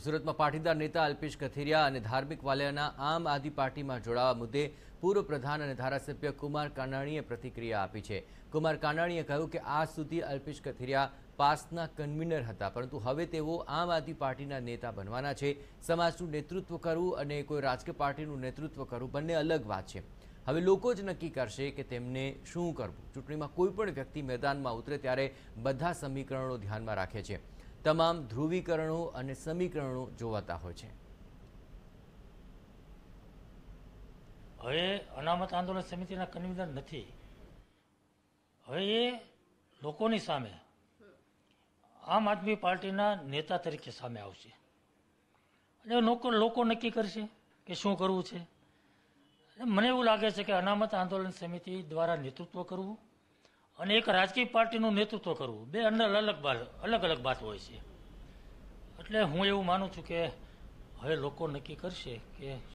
સુરતમાં પાટીદાર નેતા અલ્પેશ કથિરિયા અને ધાર્મિક વાલિયાના આમ આદિ પાર્ટીમાં જોડાવા મુદ્દે પૂર્વ પ્રધાન અને ધારાસભ્ય કુમાર કાનાણીએ પ્રતિક્રિયા આપી છે કુમાર કાનાણીએ કહ્યું કે આજ સુધી અલ્પેશ કથિરિયા પાસના કન્વીનર હતા પરંતુ હવે તેઓ આમ આદમી પાર્ટીના નેતા બનવાના છે સમાજનું નેતૃત્વ કરવું અને કોઈ રાજકીય પાર્ટીનું નેતૃત્વ કરવું બંને અલગ વાત છે હવે લોકો જ નક્કી કરશે કે તેમને શું કરવું ચૂંટણીમાં કોઈપણ વ્યક્તિ મેદાનમાં ઉતરે ત્યારે બધા સમીકરણો ધ્યાનમાં રાખે છે તમામ ધ્રુવીકરણો અને સમીકરણો જોવાતા હોય છે હવે અનામત આંદોલન સમિતિના કન્વીનર નથી હવે એ લોકોની સામે આમ આદમી પાર્ટીના નેતા તરીકે સામે આવશે અને લોકો લોકો નક્કી કરશે કે શું કરવું છે મને એવું લાગે છે કે અનામત આંદોલન સમિતિ દ્વારા નેતૃત્વ કરવું અને એક રાજકીય પાર્ટીનું નેતૃત્વ કરવું બે અંદર અલગ અલગ અલગ વાત હોય છે એટલે હું એવું માનું છું કે હવે લોકો નક્કી કરશે કે